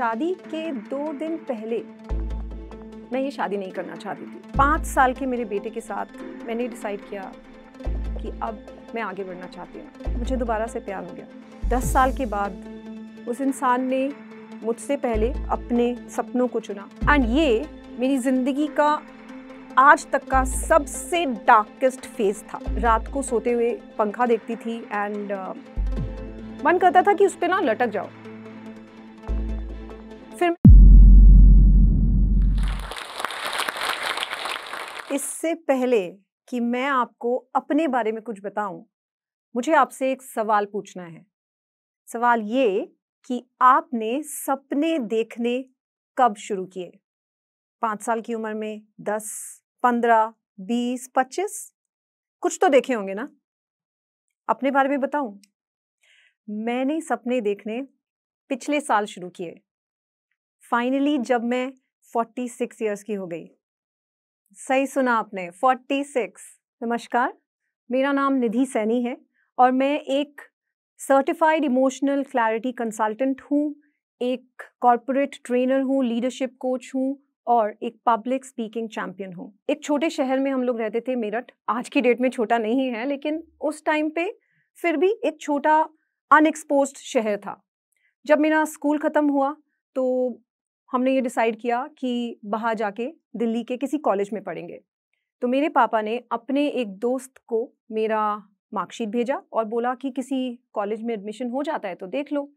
शादी के दो दिन पहले मैं ये शादी नहीं करना चाहती थी पाँच साल के मेरे बेटे के साथ मैंने डिसाइड किया कि अब मैं आगे बढ़ना चाहती हूँ मुझे दोबारा से प्यार हो गया दस साल के बाद उस इंसान ने मुझसे पहले अपने सपनों को चुना एंड ये मेरी ज़िंदगी का आज तक का सबसे डार्केस्ट फेज था रात को सोते हुए पंखा देखती थी एंड uh, मन करता था कि उस पर ना लटक जाओ इससे पहले कि मैं आपको अपने बारे में कुछ बताऊं, मुझे आपसे एक सवाल पूछना है सवाल ये कि आपने सपने देखने कब शुरू किए पाँच साल की उम्र में दस पंद्रह बीस पच्चीस कुछ तो देखे होंगे ना अपने बारे में बताऊं मैंने सपने देखने पिछले साल शुरू किए फाइनली जब मैं फोर्टी सिक्स ईयर्स की हो गई सही सुना आपने 46 नमस्कार मेरा नाम निधि सैनी है और मैं एक सर्टिफाइड इमोशनल क्लैरिटी कंसल्टेंट हूँ एक कॉरपोरेट ट्रेनर हूँ लीडरशिप कोच हूँ और एक पब्लिक स्पीकिंग चैम्पियन हूँ एक छोटे शहर में हम लोग रहते थे मेरठ आज की डेट में छोटा नहीं है लेकिन उस टाइम पे फिर भी एक छोटा अनएक्सपोज शहर था जब मेरा स्कूल ख़त्म हुआ तो हमने ये डिसाइड किया कि बाहर जाके दिल्ली के किसी कॉलेज में पढ़ेंगे तो मेरे पापा ने अपने एक दोस्त को मेरा मार्कशीट भेजा और बोला कि किसी कॉलेज में एडमिशन हो जाता है तो देख लो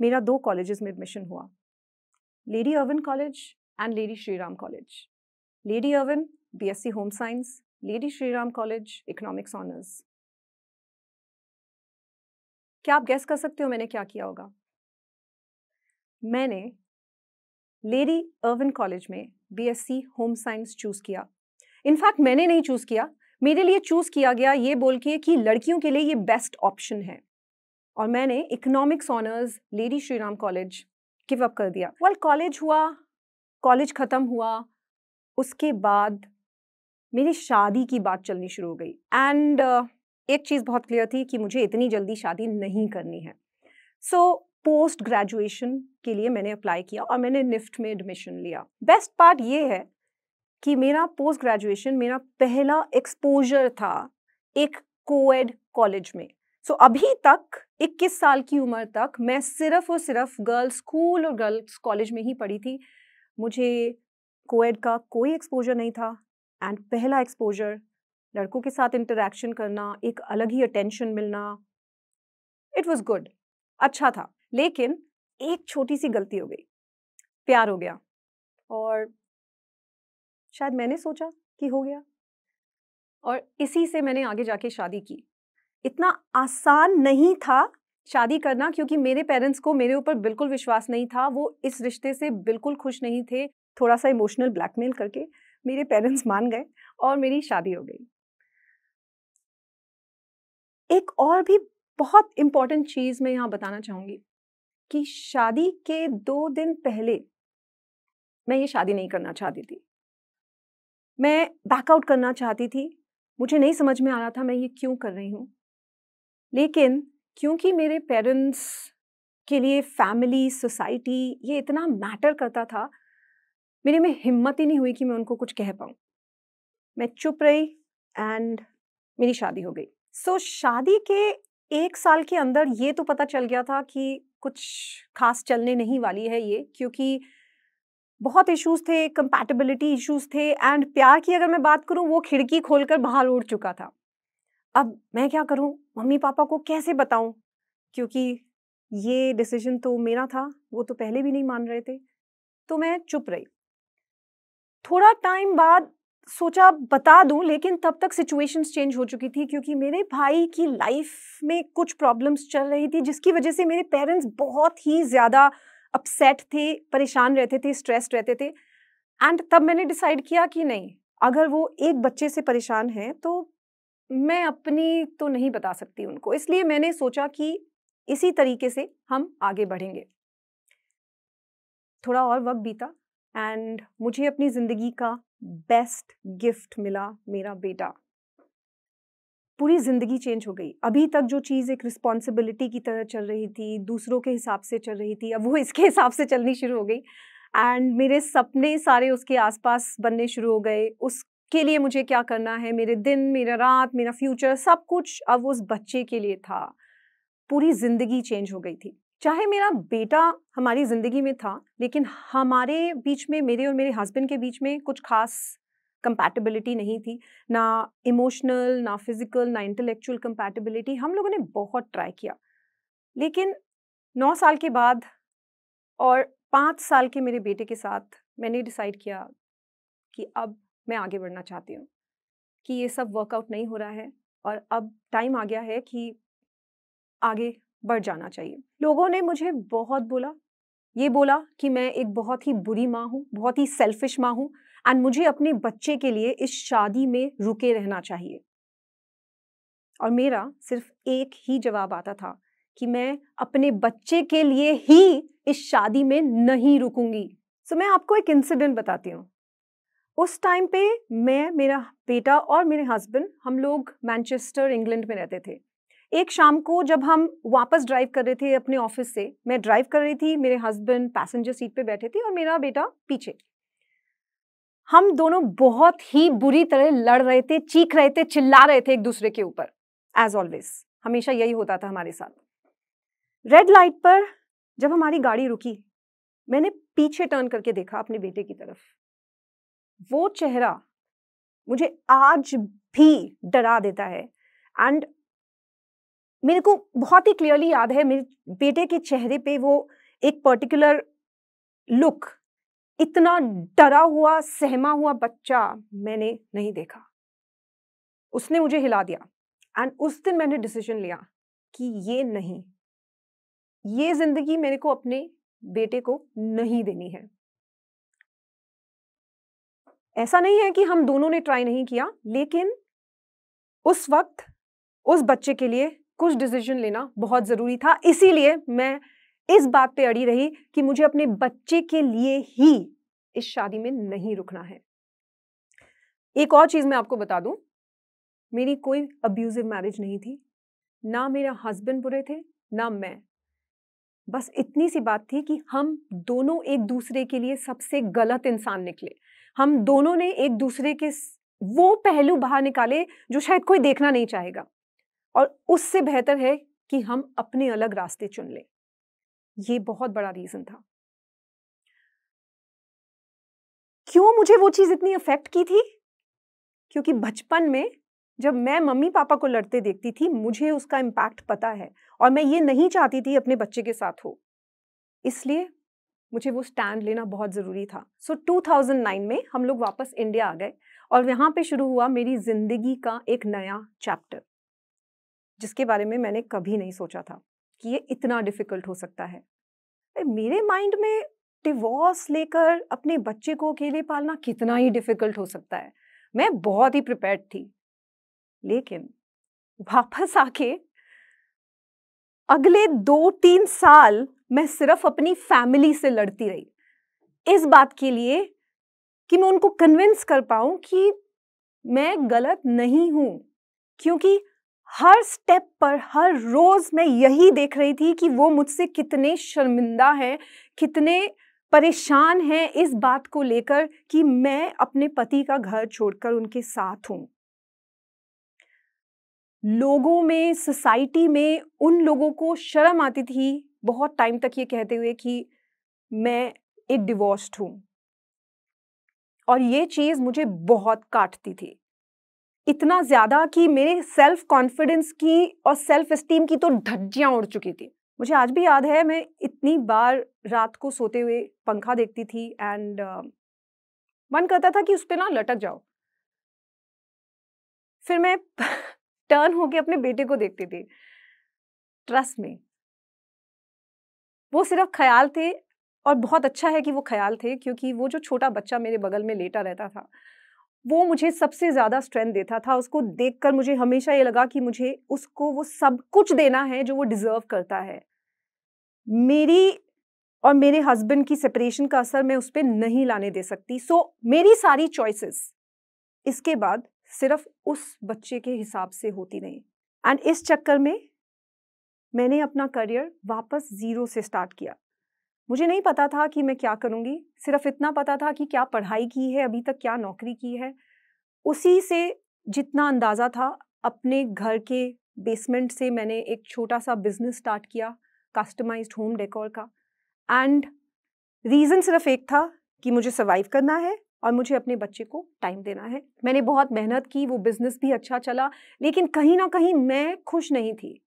मेरा दो कॉलेजेस में एडमिशन हुआ Lady Irwin college and Lady Shri Ram college Lady Irwin BSc home science Lady Shri Ram college economics honours क्या आप गैस कर सकते हो मैंने क्या किया होगा मैंने लेडी अर्वन कॉलेज में बीएससी होम साइंस चूज़ किया इनफैक्ट मैंने नहीं चूज़ किया मेरे लिए चूज़ किया गया ये बोल के कि लड़कियों के लिए ये बेस्ट ऑप्शन है और मैंने economics honours Lady Shri Ram college give up कर दिया वेल कॉलेज हुआ कॉलेज ख़त्म हुआ उसके बाद मेरी शादी की बात चलनी शुरू हो गई एंड uh, एक चीज़ बहुत क्लियर थी कि मुझे इतनी जल्दी शादी नहीं करनी है सो so, पोस्ट ग्रेजुएशन के लिए मैंने अप्लाई किया और मैंने निफ्ट में एडमिशन लिया बेस्ट पार्ट ये है कि मेरा पोस्ट ग्रेजुएशन मेरा पहला एक्सपोजर था एक कोएड कॉलेज में सो so, अभी तक 21 साल की उम्र तक मैं सिर्फ और सिर्फ गर्ल्स स्कूल और गर्ल्स कॉलेज में ही पढ़ी थी मुझे कोएड का कोई एक्सपोजर नहीं था एंड पहला एक्सपोजर लड़कों के साथ इंटरेक्शन करना एक अलग ही अटेंशन मिलना इट वॉज़ गुड अच्छा था लेकिन एक छोटी सी गलती हो गई प्यार हो गया और शायद मैंने सोचा कि हो गया और इसी से मैंने आगे जाके शादी की इतना आसान नहीं था शादी करना क्योंकि मेरे पेरेंट्स को मेरे ऊपर बिल्कुल विश्वास नहीं था वो इस रिश्ते से बिल्कुल खुश नहीं थे थोड़ा सा इमोशनल ब्लैकमेल करके मेरे पेरेंट्स मान गए और मेरी शादी हो गई एक और भी बहुत इम्पॉर्टेंट चीज़ मैं यहाँ बताना चाहूँगी कि शादी के दो दिन पहले मैं ये शादी नहीं करना चाहती थी मैं बैकआउट करना चाहती थी मुझे नहीं समझ में आ रहा था मैं ये क्यों कर रही हूँ लेकिन क्योंकि मेरे पेरेंट्स के लिए फैमिली सोसाइटी ये इतना मैटर करता था मेरे में हिम्मत ही नहीं हुई कि मैं उनको कुछ कह पाऊँ मैं चुप रही एंड मेरी शादी हो गई सो so, शादी के एक साल के अंदर ये तो पता चल गया था कि कुछ खास चलने नहीं वाली है ये क्योंकि बहुत इश्यूज थे कंपैटिबिलिटी इश्यूज थे एंड प्यार की अगर मैं बात करूँ वो खिड़की खोलकर बाहर उड़ चुका था अब मैं क्या करूँ मम्मी पापा को कैसे बताऊँ क्योंकि ये डिसीजन तो मेरा था वो तो पहले भी नहीं मान रहे थे तो मैं चुप रही थोड़ा टाइम बाद सोचा बता दूं लेकिन तब तक सिचुएशंस चेंज हो चुकी थी क्योंकि मेरे भाई की लाइफ में कुछ प्रॉब्लम्स चल रही थी जिसकी वजह से मेरे पेरेंट्स बहुत ही ज़्यादा अपसेट थे परेशान रहते थे स्ट्रेस्ड रहते थे एंड तब मैंने डिसाइड किया कि नहीं अगर वो एक बच्चे से परेशान हैं तो मैं अपनी तो नहीं बता सकती उनको इसलिए मैंने सोचा कि इसी तरीके से हम आगे बढ़ेंगे थोड़ा और वक्त बीता एंड मुझे अपनी ज़िंदगी का बेस्ट गिफ्ट मिला मेरा बेटा पूरी ज़िंदगी चेंज हो गई अभी तक जो चीज़ एक रिस्पॉन्सिबिलिटी की तरह चल रही थी दूसरों के हिसाब से चल रही थी अब वो इसके हिसाब से चलनी शुरू हो गई एंड मेरे सपने सारे उसके आसपास बनने शुरू हो गए उसके लिए मुझे क्या करना है मेरे दिन मेरा रात मेरा फ्यूचर सब कुछ अब उस बच्चे के लिए था पूरी ज़िंदगी चेंज हो गई थी चाहे मेरा बेटा हमारी ज़िंदगी में था लेकिन हमारे बीच में मेरे और मेरे हस्बैंड के बीच में कुछ खास कंपैटिबिलिटी नहीं थी ना इमोशनल ना फिज़िकल ना इंटेलेक्चुअल कंपैटिबिलिटी हम लोगों ने बहुत ट्राई किया लेकिन नौ साल के बाद और पाँच साल के मेरे बेटे के साथ मैंने डिसाइड किया कि अब मैं आगे बढ़ना चाहती हूँ कि ये सब वर्कआउट नहीं हो रहा है और अब टाइम आ गया है कि आगे बढ़ जाना चाहिए लोगों ने मुझे बहुत बोला ये बोला कि मैं एक बहुत ही बुरी माँ हूँ बहुत ही सेल्फिश माँ हूँ एंड मुझे अपने बच्चे के लिए इस शादी में रुके रहना चाहिए और मेरा सिर्फ एक ही जवाब आता था कि मैं अपने बच्चे के लिए ही इस शादी में नहीं रुकूंगी सो so, मैं आपको एक इंसिडेंट बताती हूँ उस टाइम पे मैं मेरा बेटा और मेरे हस्बैंड हम लोग मैनचेस्टर इंग्लैंड में रहते थे एक शाम को जब हम वापस ड्राइव कर रहे थे अपने ऑफिस से मैं ड्राइव कर रही थी मेरे हस्बैंड पैसेंजर सीट पे बैठे थे और मेरा बेटा पीछे हम दोनों बहुत ही बुरी तरह लड़ रहे थे चीख रहे थे चिल्ला रहे थे एक दूसरे के ऊपर एज ऑलवेज हमेशा यही होता था हमारे साथ रेड लाइट पर जब हमारी गाड़ी रुकी मैंने पीछे टर्न करके देखा अपने बेटे की तरफ वो चेहरा मुझे आज भी डरा देता है एंड मेरे को बहुत ही क्लियरली याद है मेरे बेटे के चेहरे पे वो एक पर्टिकुलर लुक इतना डरा हुआ सहमा हुआ बच्चा मैंने नहीं देखा उसने मुझे हिला दिया एंड उस दिन मैंने डिसीजन लिया कि ये नहीं ये जिंदगी मेरे को अपने बेटे को नहीं देनी है ऐसा नहीं है कि हम दोनों ने ट्राई नहीं किया लेकिन उस वक्त उस बच्चे के लिए कुछ डिसीजन लेना बहुत ज़रूरी था इसीलिए मैं इस बात पे अड़ी रही कि मुझे अपने बच्चे के लिए ही इस शादी में नहीं रुकना है एक और चीज़ मैं आपको बता दूं मेरी कोई अब्यूज़िव मैरिज नहीं थी ना मेरा हस्बैंड बुरे थे ना मैं बस इतनी सी बात थी कि हम दोनों एक दूसरे के लिए सबसे गलत इंसान निकले हम दोनों ने एक दूसरे के वो पहलू बाहर निकाले जो शायद कोई देखना नहीं चाहेगा और उससे बेहतर है कि हम अपने अलग रास्ते चुन लें ये बहुत बड़ा रीजन था क्यों मुझे वो चीज इतनी अफेक्ट की थी क्योंकि बचपन में जब मैं मम्मी पापा को लड़ते देखती थी मुझे उसका इम्पैक्ट पता है और मैं ये नहीं चाहती थी अपने बच्चे के साथ हो इसलिए मुझे वो स्टैंड लेना बहुत ज़रूरी था सो so, 2009 में हम लोग वापस इंडिया आ गए और यहाँ पे शुरू हुआ मेरी ज़िंदगी का एक नया चैप्टर जिसके बारे में मैंने कभी नहीं सोचा था कि ये इतना डिफ़िकल्ट हो सकता है मेरे माइंड में डिवोर्स लेकर अपने बच्चे को अकेले पालना कितना ही डिफ़िकल्ट हो सकता है मैं बहुत ही प्रिपेयर्ड थी लेकिन वापस आके अगले दो तीन साल मैं सिर्फ अपनी फैमिली से लड़ती रही इस बात के लिए कि मैं उनको कन्विंस कर पाऊं कि मैं गलत नहीं हूं क्योंकि हर स्टेप पर हर रोज़ मैं यही देख रही थी कि वो मुझसे कितने शर्मिंदा हैं कितने परेशान हैं इस बात को लेकर कि मैं अपने पति का घर छोड़कर उनके साथ हूँ लोगों में सोसाइटी में उन लोगों को शर्म आती थी बहुत टाइम तक ये कहते हुए कि मैं एक डिवोर्स्ड हूँ और ये चीज़ मुझे बहुत काटती थी इतना ज़्यादा कि मेरे सेल्फ कॉन्फिडेंस की और सेल्फ स्टीम की तो ढज्जियाँ उड़ चुकी थी मुझे आज भी याद है मैं इतनी बार रात को सोते हुए पंखा देखती थी एंड uh, मन करता था कि उस पर ना लटक जाओ फिर मैं टर्न होके अपने बेटे को देखती थी ट्रस्ट में वो सिर्फ ख्याल थे और बहुत अच्छा है कि वो ख्याल थे क्योंकि वो जो छोटा बच्चा मेरे बगल में लेटा रहता था वो मुझे सबसे ज़्यादा स्ट्रेंथ देता था उसको देखकर मुझे हमेशा ये लगा कि मुझे उसको वो सब कुछ देना है जो वो डिज़र्व करता है मेरी और मेरे हस्बैंड की सेपरेशन का असर मैं उस पर नहीं लाने दे सकती सो मेरी सारी चॉइसेस इसके बाद सिर्फ उस बच्चे के हिसाब से होती नहीं एंड इस चक्कर में मैंने अपना करियर वापस ज़ीरो से स्टार्ट किया मुझे नहीं पता था कि मैं क्या करूँगी सिर्फ इतना पता था कि क्या पढ़ाई की है अभी तक क्या नौकरी की है उसी से जितना अंदाज़ा था अपने घर के बेसमेंट से मैंने एक छोटा सा बिजनेस स्टार्ट किया कस्टमाइज होम डेकोर का एंड रीज़न सिर्फ एक था कि मुझे सर्वाइव करना है और मुझे अपने बच्चे को टाइम देना है मैंने बहुत मेहनत की वो बिज़नेस भी अच्छा चला लेकिन कहीं ना कहीं मैं खुश नहीं थी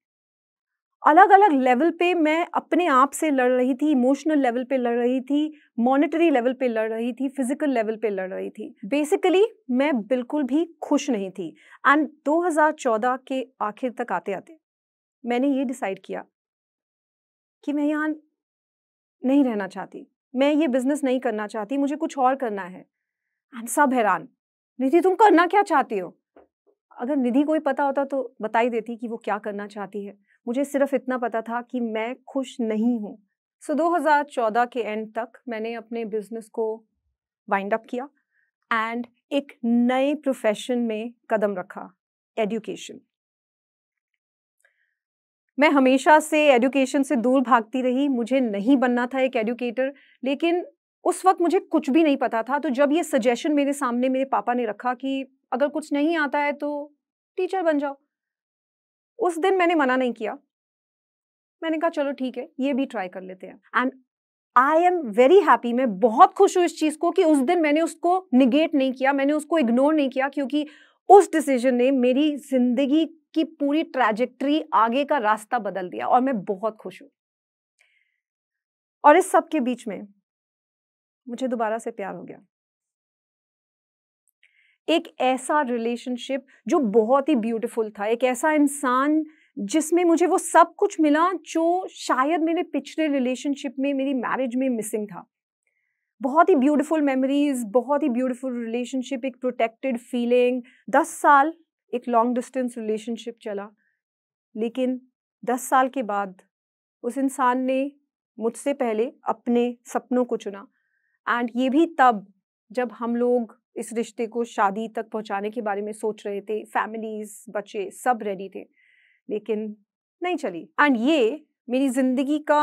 अलग अलग लेवल पे मैं अपने आप से लड़ रही थी इमोशनल लेवल पे लड़ रही थी मॉनेटरी लेवल पे लड़ रही थी फिजिकल लेवल पे लड़ रही थी बेसिकली मैं बिल्कुल भी खुश नहीं थी एंड 2014 के आखिर तक आते आते मैंने ये डिसाइड किया कि मैं यहाँ नहीं रहना चाहती मैं ये बिज़नेस नहीं करना चाहती मुझे कुछ और करना है एंड सब हैरान निधि तुम करना क्या चाहती हो अगर निधि कोई पता होता तो बताई देती कि वो क्या करना चाहती है मुझे सिर्फ इतना पता था कि मैं खुश नहीं हूँ सो so, 2014 के एंड तक मैंने अपने बिजनेस को वाइंड अप किया एंड एक नए प्रोफेशन में कदम रखा एडुकेशन मैं हमेशा से एजुकेशन से दूर भागती रही मुझे नहीं बनना था एक एजुकेटर लेकिन उस वक्त मुझे कुछ भी नहीं पता था तो जब ये सजेशन मेरे सामने मेरे पापा ने रखा कि अगर कुछ नहीं आता है तो टीचर बन जाओ उस दिन मैंने मना नहीं किया मैंने कहा चलो ठीक है ये भी ट्राई कर लेते हैं and I am very happy मैं बहुत खुश हूँ इस चीज़ को कि उस दिन मैंने उसको निगेट नहीं किया मैंने उसको इग्नोर नहीं किया क्योंकि उस डिसीजन ने मेरी जिंदगी की पूरी ट्रैजेक्ट्री आगे का रास्ता बदल दिया और मैं बहुत खुश हूँ और इस सब के बीच में मुझे दोबारा से प्यार हो गया एक ऐसा रिलेशनशिप जो बहुत ही ब्यूटीफुल था एक ऐसा इंसान जिसमें मुझे वो सब कुछ मिला जो शायद मेरे पिछले रिलेशनशिप में मेरी मैरिज में मिसिंग था बहुत ही ब्यूटीफुल मेमोरीज बहुत ही ब्यूटीफुल रिलेशनशिप एक प्रोटेक्टेड फीलिंग दस साल एक लॉन्ग डिस्टेंस रिलेशनशिप चला लेकिन दस साल के बाद उस इंसान ने मुझसे पहले अपने सपनों को चुना एंड ये भी तब जब हम लोग इस रिश्ते को शादी तक पहुंचाने के बारे में सोच रहे थे फैमिलीज बच्चे सब रेडी थे लेकिन नहीं चली एंड ये मेरी जिंदगी का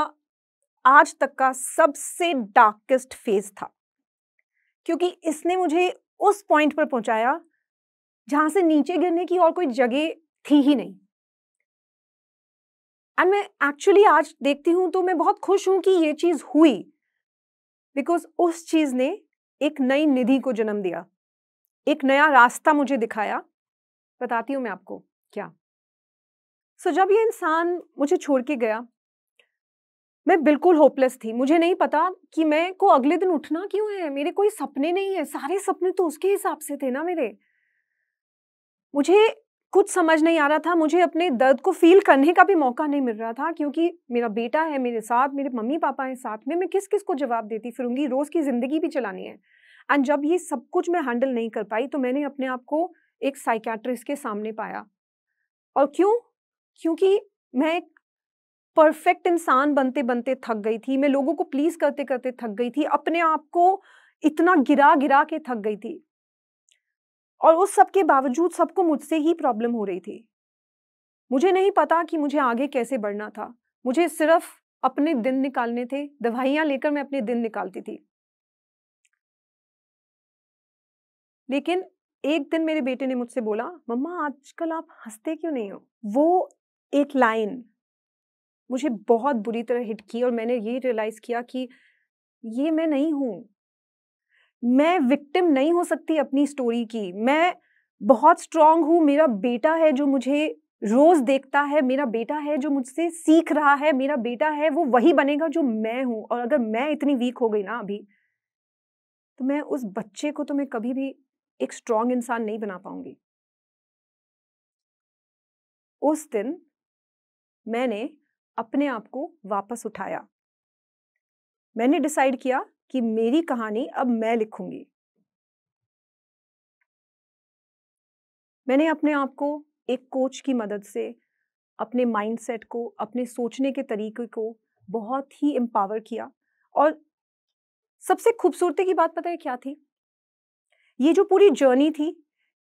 आज तक का सबसे डार्केस्ट फेज था क्योंकि इसने मुझे उस पॉइंट पर पहुंचाया जहां से नीचे गिरने की और कोई जगह थी ही नहीं एंड मैं एक्चुअली आज देखती हूं तो मैं बहुत खुश हूं कि ये चीज़ हुई बिकॉज उस चीज़ ने एक नई निधि को जन्म दिया एक नया रास्ता मुझे दिखाया बताती हूँ मैं आपको क्या सो so, जब ये इंसान मुझे छोड़ के गया मैं बिल्कुल होपलेस थी मुझे नहीं पता कि मैं को अगले दिन उठना क्यों है मेरे कोई सपने नहीं है सारे सपने तो उसके हिसाब से थे ना मेरे मुझे कुछ समझ नहीं आ रहा था मुझे अपने दर्द को फील करने का भी मौका नहीं मिल रहा था क्योंकि मेरा बेटा है मेरे साथ मेरे मम्मी पापा हैं साथ में मैं किस किस को जवाब देती फिरूंगी रोज़ की ज़िंदगी भी चलानी है एंड जब ये सब कुछ मैं हैंडल नहीं कर पाई तो मैंने अपने आप को एक साइकेट्रिस्ट के सामने पाया और क्यों क्योंकि मैं एक परफेक्ट इंसान बनते बनते थक गई थी मैं लोगों को प्लीज़ करते करते थक गई थी अपने आप को इतना गिरा गिरा के थक गई थी और उस सब के बावजूद सबको मुझसे ही प्रॉब्लम हो रही थी मुझे नहीं पता कि मुझे आगे कैसे बढ़ना था मुझे सिर्फ अपने दिन निकालने थे दवाइयां लेकर मैं अपने दिन निकालती थी लेकिन एक दिन मेरे बेटे ने मुझसे बोला मम्मा आजकल आप हंसते क्यों नहीं हो वो एक लाइन मुझे बहुत बुरी तरह हिट की और मैंने ये रियलाइज़ किया कि ये मैं नहीं हूं मैं विक्टिम नहीं हो सकती अपनी स्टोरी की मैं बहुत स्ट्रांग हूँ मेरा बेटा है जो मुझे रोज देखता है मेरा बेटा है जो मुझसे सीख रहा है मेरा बेटा है वो वही बनेगा जो मैं हूँ और अगर मैं इतनी वीक हो गई ना अभी तो मैं उस बच्चे को तो मैं कभी भी एक स्ट्रांग इंसान नहीं बना पाऊंगी उस दिन मैंने अपने आप को वापस उठाया मैंने डिसाइड किया कि मेरी कहानी अब मैं लिखूंगी मैंने अपने आप को एक कोच की मदद से अपने माइंडसेट को अपने सोचने के तरीके को बहुत ही एम्पावर किया और सबसे खूबसूरती की बात पता है क्या थी ये जो पूरी जर्नी थी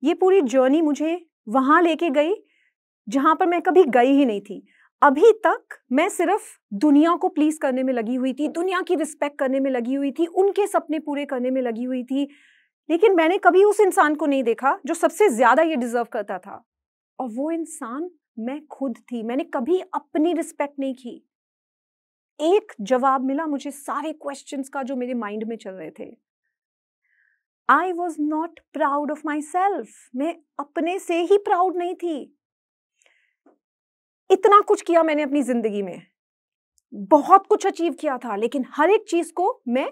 ये पूरी जर्नी मुझे वहां लेके गई जहां पर मैं कभी गई ही नहीं थी अभी तक मैं सिर्फ दुनिया को प्लीज करने में लगी हुई थी दुनिया की रिस्पेक्ट करने में लगी हुई थी उनके सपने पूरे करने में लगी हुई थी लेकिन मैंने कभी उस इंसान को नहीं देखा जो सबसे ज्यादा ये डिजर्व करता था और वो इंसान मैं खुद थी मैंने कभी अपनी रिस्पेक्ट नहीं की एक जवाब मिला मुझे सारे क्वेश्चन का जो मेरे माइंड में चल रहे थे I was not proud of myself मैं अपने से ही प्राउड नहीं थी इतना कुछ किया मैंने अपनी जिंदगी में बहुत कुछ अचीव किया था लेकिन हर एक चीज को मैं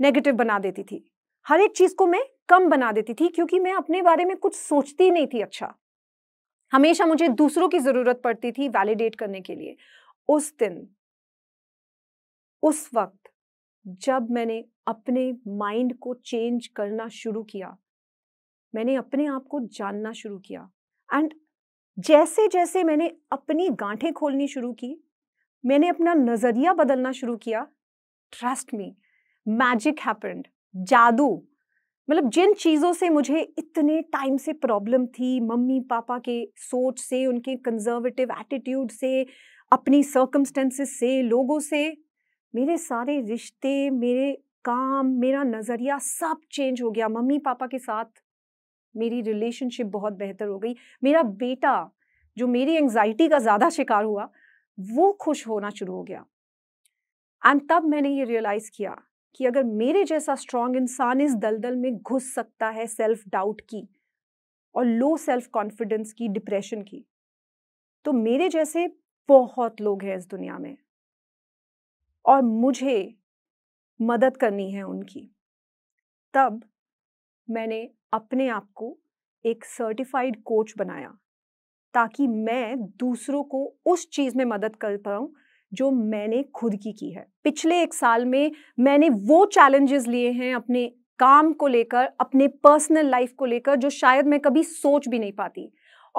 नेगेटिव बना देती थी हर एक चीज को मैं कम बना देती थी क्योंकि मैं अपने बारे में कुछ सोचती नहीं थी अच्छा हमेशा मुझे दूसरों की जरूरत पड़ती थी वैलिडेट करने के लिए उस दिन उस वक्त जब मैंने अपने माइंड को चेंज करना शुरू किया मैंने अपने आप को जानना शुरू किया एंड जैसे जैसे मैंने अपनी गांठें खोलनी शुरू की मैंने अपना नज़रिया बदलना शुरू किया ट्रस्ट मी मैजिक हैपेंड जादू मतलब जिन चीज़ों से मुझे इतने टाइम से प्रॉब्लम थी मम्मी पापा के सोच से उनके कंजर्वेटिव एटीट्यूड से अपनी सर्कमस्टेंसेस से लोगों से मेरे सारे रिश्ते मेरे काम मेरा नज़रिया सब चेंज हो गया मम्मी पापा के साथ मेरी रिलेशनशिप बहुत बेहतर हो गई मेरा बेटा जो मेरी एंग्जाइटी का ज़्यादा शिकार हुआ वो खुश होना शुरू हो गया एंड तब मैंने ये रियलाइज़ किया कि अगर मेरे जैसा स्ट्रांग इंसान इस दलदल में घुस सकता है सेल्फ डाउट की और लो सेल्फ कॉन्फिडेंस की डिप्रेशन की तो मेरे जैसे बहुत लोग हैं इस दुनिया में और मुझे मदद करनी है उनकी तब मैंने अपने आप को एक सर्टिफाइड कोच बनाया ताकि मैं दूसरों को उस चीज़ में मदद कर पाऊँ जो मैंने खुद की की है पिछले एक साल में मैंने वो चैलेंजेस लिए हैं अपने काम को लेकर अपने पर्सनल लाइफ को लेकर जो शायद मैं कभी सोच भी नहीं पाती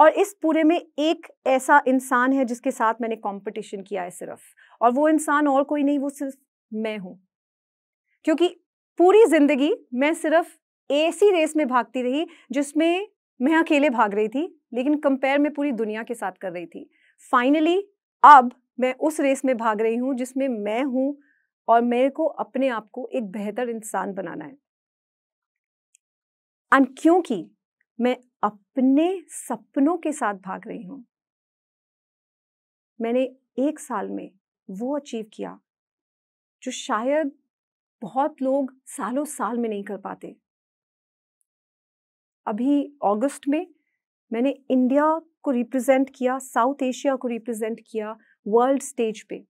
और इस पूरे में एक ऐसा इंसान है जिसके साथ मैंने कंपटीशन किया है सिर्फ और वो इंसान और कोई नहीं वो सिर्फ मैं हूँ क्योंकि पूरी ज़िंदगी मैं सिर्फ ऐसी रेस में भागती रही जिसमें मैं अकेले भाग रही थी लेकिन कंपेयर में पूरी दुनिया के साथ कर रही थी फाइनली अब मैं उस रेस में भाग रही हूँ जिसमें मैं हूँ और मेरे को अपने आप को एक बेहतर इंसान बनाना है एंड क्योंकि मैं अपने सपनों के साथ भाग रही हूँ मैंने एक साल में वो अचीव किया जो शायद बहुत लोग सालों साल में नहीं कर पाते अभी अगस्त में मैंने इंडिया को रिप्रेजेंट किया साउथ एशिया को रिप्रेजेंट किया वर्ल्ड स्टेज पे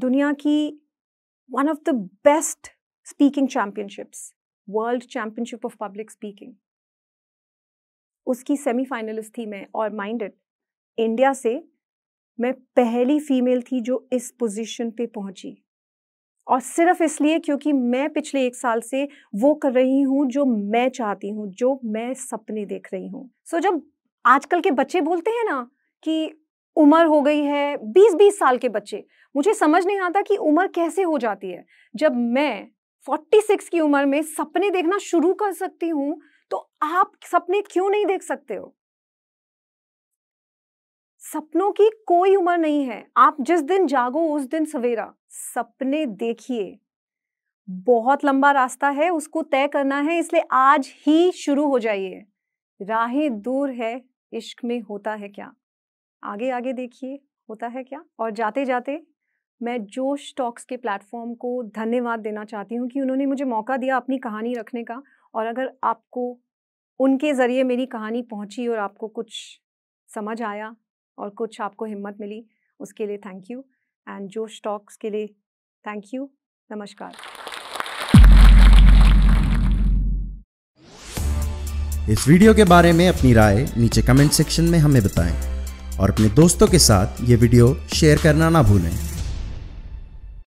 दुनिया की one of the best speaking championships world championship of public speaking उसकी सेमीफाइनलिस्ट थी मैं और माइंडेड इंडिया से मैं पहली फीमेल थी जो इस पोजीशन पे पहुंची और सिर्फ इसलिए क्योंकि मैं पिछले एक साल से वो कर रही हूँ जो मैं चाहती हूँ जो मैं सपने देख रही हूँ सो so, जब आजकल के बच्चे बोलते हैं ना कि उम्र हो गई है बीस बीस साल के बच्चे मुझे समझ नहीं आता कि उम्र कैसे हो जाती है जब मैं फोर्टी सिक्स की उम्र में सपने देखना शुरू कर सकती हूँ तो आप सपने क्यों नहीं देख सकते हो सपनों की कोई उम्र नहीं है आप जिस दिन जागो उस दिन सवेरा सपने देखिए बहुत लंबा रास्ता है उसको तय करना है इसलिए आज ही शुरू हो जाइए राहें दूर है इश्क में होता है क्या आगे आगे देखिए होता है क्या और जाते जाते मैं जोश टॉक्स के प्लेटफॉर्म को धन्यवाद देना चाहती हूँ कि उन्होंने मुझे मौका दिया अपनी कहानी रखने का और अगर आपको उनके ज़रिए मेरी कहानी पहुँची और आपको कुछ समझ आया और कुछ आपको हिम्मत मिली उसके लिए thank you and Josh Talks के लिए थैंक यू नमस्कार इस वीडियो के बारे में अपनी राय नीचे कमेंट सेक्शन में हमें बताएं और अपने दोस्तों के साथ ये वीडियो शेयर करना ना भूलें